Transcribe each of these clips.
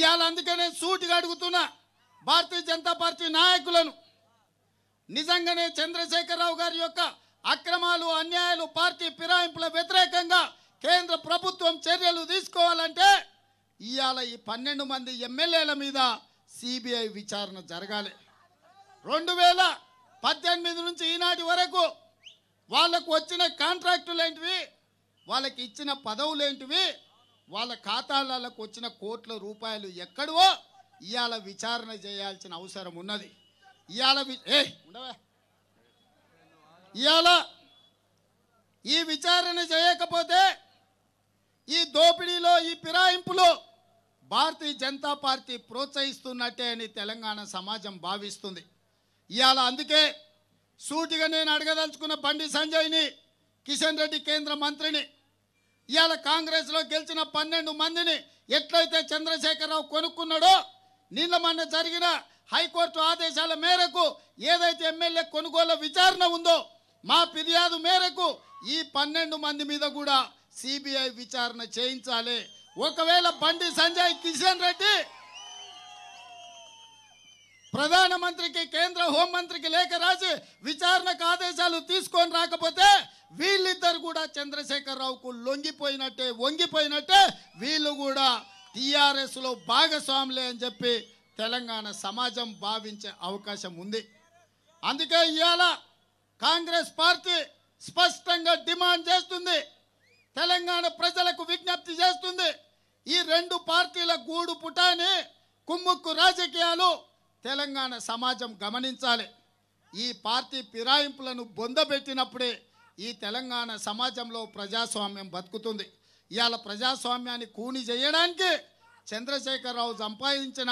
ఇవాళ అందుకనే సూటిగా అడుగుతున్నా భారతీయ జనతా పార్టీ నాయకులను నిజంగానే చంద్రశేఖరరావు గారి యొక్క అక్రమాలు అన్యాయాలు పార్టీ ఫిరాయింపుల వ్యతిరేకంగా కేంద్ర ప్రభుత్వం చర్యలు తీసుకోవాలంటే ఇవాళ ఈ పన్నెండు మంది ఎమ్మెల్యేల మీద సిబిఐ విచారణ జరగాలి రెండు వేల పద్దెనిమిది నుంచి ఈనాటి వరకు వాళ్లకు వచ్చిన కాంట్రాక్టులు ఏంటివి వాళ్ళకి ఇచ్చిన పదవులు ఏంటివి వాళ్ళ ఖాతాలకు వచ్చిన కోట్ల రూపాయలు ఎక్కడో ఇవాళ విచారణ చేయాల్సిన అవసరం ఉన్నది ఇవాళ ఏ ఉండవా ఇవాళ ఈ విచారణ చేయకపోతే ఈ దోపిడీలో ఈ ఫిరాయింపులో భారతీయ జనతా పార్టీ ప్రోత్సహిస్తున్నట్టే అని తెలంగాణ సమాజం భావిస్తుంది ఇవాళ అందుకే సూటిగా నేను అడగదలుచుకున్న బండి సంజయ్ని కిషన్ రెడ్డి కేంద్ర మంత్రిని ఇవాళ కాంగ్రెస్లో గెలిచిన పన్నెండు మందిని ఎట్లయితే చంద్రశేఖరరావు కొనుక్కున్నాడో నిన్న మొన్న జరిగిన హైకోర్టు ఆదేశాల మేరకు ఏదైతే ఎమ్మెల్యే కొనుగోలు విచారణ ఉందో మా ఫిర్యాదు మేరకు ఈ పన్నెండు మంది మీద కూడా సిబిఐ విచారణ చేయించాలి ఒకవేళ బండి సంజయ్ కిషన్ రెడ్డి ప్రధానమంత్రికి కేంద్ర హోంమంత్రికి లేఖ రాసి విచారణకు ఆదేశాలు తీసుకొని రాకపోతే వీళ్ళిద్దరు కూడా చంద్రశేఖరరావుకు లొంగిపోయినట్టే వంగిపోయినట్టే వీళ్ళు కూడా టీఆర్ఎస్లో భాగస్వాములే అని చెప్పి తెలంగాణ సమాజం భావించే అవకాశం ఉంది అందుకే ఇవాళ కాంగ్రెస్ పార్టీ స్పష్టంగా డిమాండ్ చేస్తుంది తెలంగాణ ప్రజలకు విజ్ఞప్తి చేస్తుంది ఈ రెండు పార్టీల గూడు పుటాని కుమ్ముక్కు రాజకీయాలు తెలంగాణ సమాజం గమనించాలి ఈ పార్టీ ఫిరాయింపులను బొందబెట్టినప్పుడే ఈ తెలంగాణ సమాజంలో ప్రజాస్వామ్యం బతుకుతుంది ఇవాళ ప్రజాస్వామ్యాన్ని కూని చేయడానికి చంద్రశేఖరరావు సంపాదించిన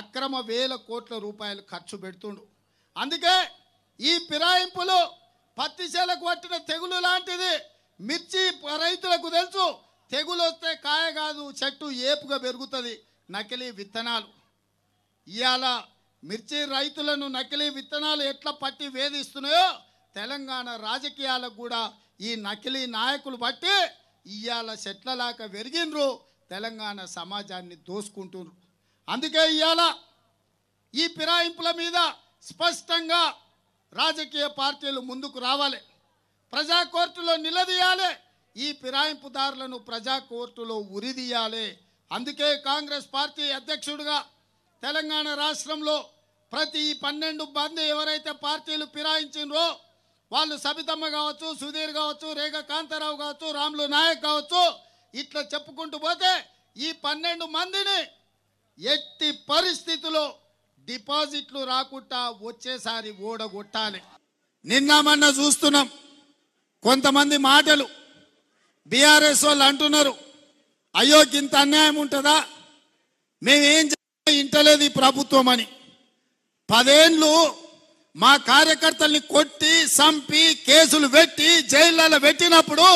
అక్రమ వేల కోట్ల రూపాయలు ఖర్చు పెడుతుండు అందుకే ఈ పిరాయింపులు పత్తి చేలకు పట్టిన తెగులు లాంటిది మిర్చి రైతులకు తెలుసు తెగులు వస్తే కాయ కాదు చెట్టు ఏపుగా పెరుగుతుంది నకిలీ విత్తనాలు ఇవాళ మిర్చి రైతులను నకిలీ విత్తనాలు ఎట్లా పట్టి వేధిస్తున్నాయో తెలంగాణ రాజకీయాలకు కూడా ఈ నకిలీ నాయకులు బట్టి ఇవాళ చెట్లలాక పెరిగినరు తెలంగాణ సమాజాన్ని దోసుకుంటున్నారు అందుకే ఇవాళ ఈ ఫిరాయింపుల మీద స్పష్టంగా రాజకీయ పార్టీలు ముందుకు రావాలి ప్రజా కోర్టులో నిలదీయాలి ఈ ఫిరాయింపుదారులను ప్రజా కోర్టులో ఉరిదీయాలి అందుకే కాంగ్రెస్ పార్టీ అధ్యక్షుడిగా తెలంగాణ రాష్ట్రంలో ప్రతి పన్నెండు మంది ఎవరైతే పార్టీలు ఫిరాయించినరో వాళ్ళు సబితమ్మ కావచ్చు సుధీర్ కావచ్చు రేఖ కాంతారావు కావచ్చు రాములు నాయక్ కావచ్చు ఇట్లా చెప్పుకుంటూ పోతే ఈ పన్నెండు మందిని ఎట్టి పరిస్థితుల్లో డిపాజిట్లు రాకుండా వచ్చేసారి ఓడగొట్టాలి నిన్న మొన్న చూస్తున్నాం కొంతమంది మాటలు బీఆర్ఎస్ వాళ్ళు అంటున్నారు అయ్యో ఇంత అన్యాయం ఉంటుందా మేమేం ఇంటలేదు ఈ ప్రభుత్వం అని పదేళ్ళు మా కార్యకర్తల్ని కొట్టి చంపి కేసులు పెట్టి జైళ్ళలో పెట్టినప్పుడు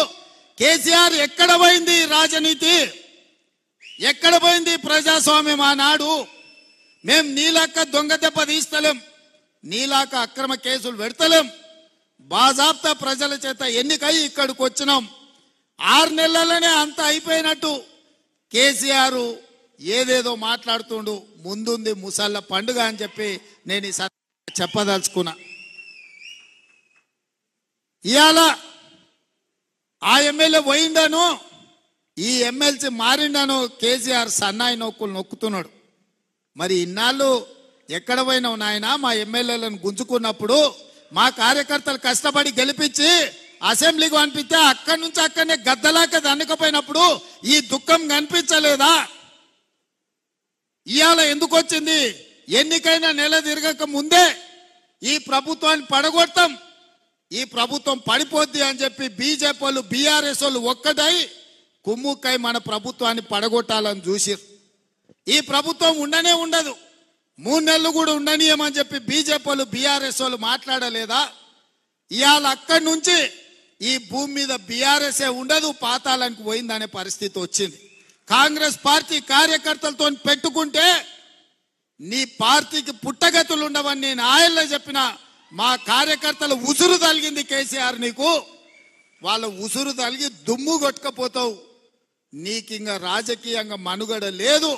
కేసీఆర్ ఎక్కడ పోయింది రాజనీతి ఎక్కడ పోయింది ప్రజాస్వామ్యం ఆనాడు మేం నీలాక దొంగ దెబ్బ తీస్తలేం నీలాక అక్రమ కేసులు పెడతలేం బాజాబ్తా ప్రజల చేత ఎన్నికై ఇక్కడికి వచ్చినాం ఆరు నెలలనే అంత అయిపోయినట్టు కేసీఆర్ ఏదేదో మాట్లాడుతుండు ముందుంది ముసళ్ళ పండుగ అని చెప్పి నేను ఈ చెప్పదలుచుకున్నా ఇవాళ ఆ ఎమ్మెల్యే పోయిందను ఈ ఎమ్మెల్సీ మారిండను కేసీఆర్ సన్నాయి నొక్కులు నొక్కుతున్నాడు మరి ఇన్నాళ్ళు ఎక్కడ పోయినావు నాయన మా ఎమ్మెల్యేలను గుంజుకున్నప్పుడు మా కార్యకర్తలు కష్టపడి గెలిపించి అసెంబ్లీకి పంపిస్తే అక్కడి నుంచి అక్కడనే గద్దలాక దండకపోయినప్పుడు ఈ దుఃఖం కనిపించలేదా ఇవాళ ఎందుకు వచ్చింది ఎన్నికైనా నెల తిరగక ముందే ఈ ప్రభుత్వాన్ని పడగొడతాం ఈ ప్రభుత్వం పడిపోద్ది అని చెప్పి బీజేపీ వాళ్ళు బీఆర్ఎస్ వాళ్ళు ఒక్కటై కుమ్ముక్కై మన ప్రభుత్వాన్ని పడగొట్టాలని చూసిరు ఈ ప్రభుత్వం ఉండనే ఉండదు మూడు నెలలు కూడా ఉండనీయమని చెప్పి బీజేపీ వాళ్ళు బీఆర్ఎస్ వాళ్ళు మాట్లాడలేదా ఇవాళ అక్కడి నుంచి ఈ భూమి మీద బీఆర్ఎస్ఏ ఉండదు పాతాళానికి పోయిందనే పరిస్థితి వచ్చింది కాంగ్రెస్ పార్టీ కార్యకర్తలతో పెట్టుకుంటే నీ పార్టీకి పుట్టగతులు ఉండవని నేను ఆయల్లో చెప్పిన మా కార్యకర్తలు ఉసురు తలిగింది కేసీఆర్ నీకు వాళ్ళ ఉసురు తలిగి దుమ్ము కొట్టుకపోతావు ఇంకా రాజకీయంగా మనుగడ లేదు